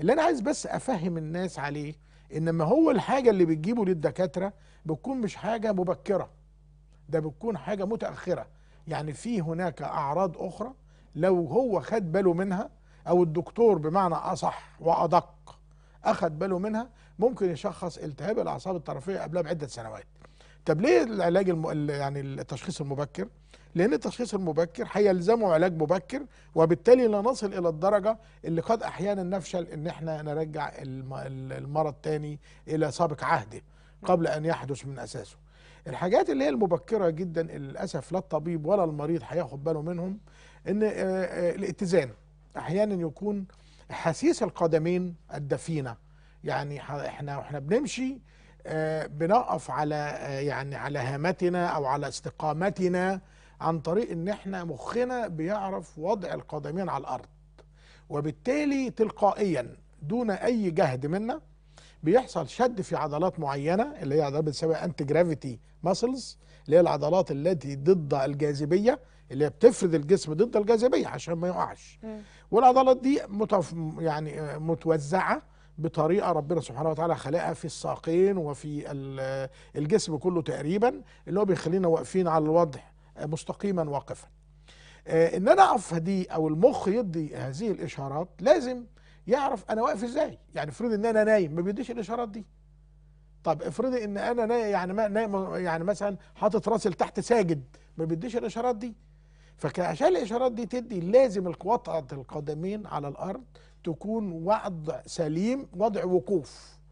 اللي انا عايز بس افهم الناس عليه انما هو الحاجه اللي بتجيبه للدكاتره بتكون مش حاجه مبكره ده بتكون حاجه متاخره يعني في هناك اعراض اخرى لو هو خد باله منها او الدكتور بمعنى اصح وادق اخد باله منها ممكن يشخص التهاب الاعصاب الطرفيه قبلها بعده سنوات طب ليه العلاج الم... يعني التشخيص المبكر لان التشخيص المبكر هيلزمه علاج مبكر وبالتالي لا نصل الى الدرجه اللي قد احيانا نفشل ان احنا نرجع المرض تاني الى سابق عهده قبل ان يحدث من اساسه الحاجات اللي هي المبكره جدا للاسف لا الطبيب ولا المريض هياخد باله منهم ان الاتزان احيانا يكون حسيس القدمين الدفينه يعني احنا واحنا بنمشي آه، بنقف على آه، يعني على هامتنا او على استقامتنا عن طريق ان احنا مخنا بيعرف وضع القدمين على الارض وبالتالي تلقائيا دون اي جهد منا بيحصل شد في عضلات معينه اللي هي عضلات بتسميها انتي جرافيتي ماسلز اللي هي العضلات التي ضد الجاذبيه اللي هي بتفرد الجسم ضد الجاذبيه عشان ما يقعش والعضلات دي متف... يعني آه، متوزعه بطريقه ربنا سبحانه وتعالى خلقها في الساقين وفي الجسم كله تقريبا اللي هو بيخلينا واقفين على الوضع مستقيما واقفا آه، ان انا اقف دي او المخ يدي هذه الاشارات لازم يعرف انا واقف ازاي يعني افرض ان انا نايم ما بيديش الاشارات دي طب افرضي ان انا نايم يعني ما نايم يعني مثلا حاطط راسي لتحت ساجد ما بيديش الاشارات دي فعشان الاشارات دي تدي لازم القوات القدمين على الارض تكون وضع سليم وضع وقوف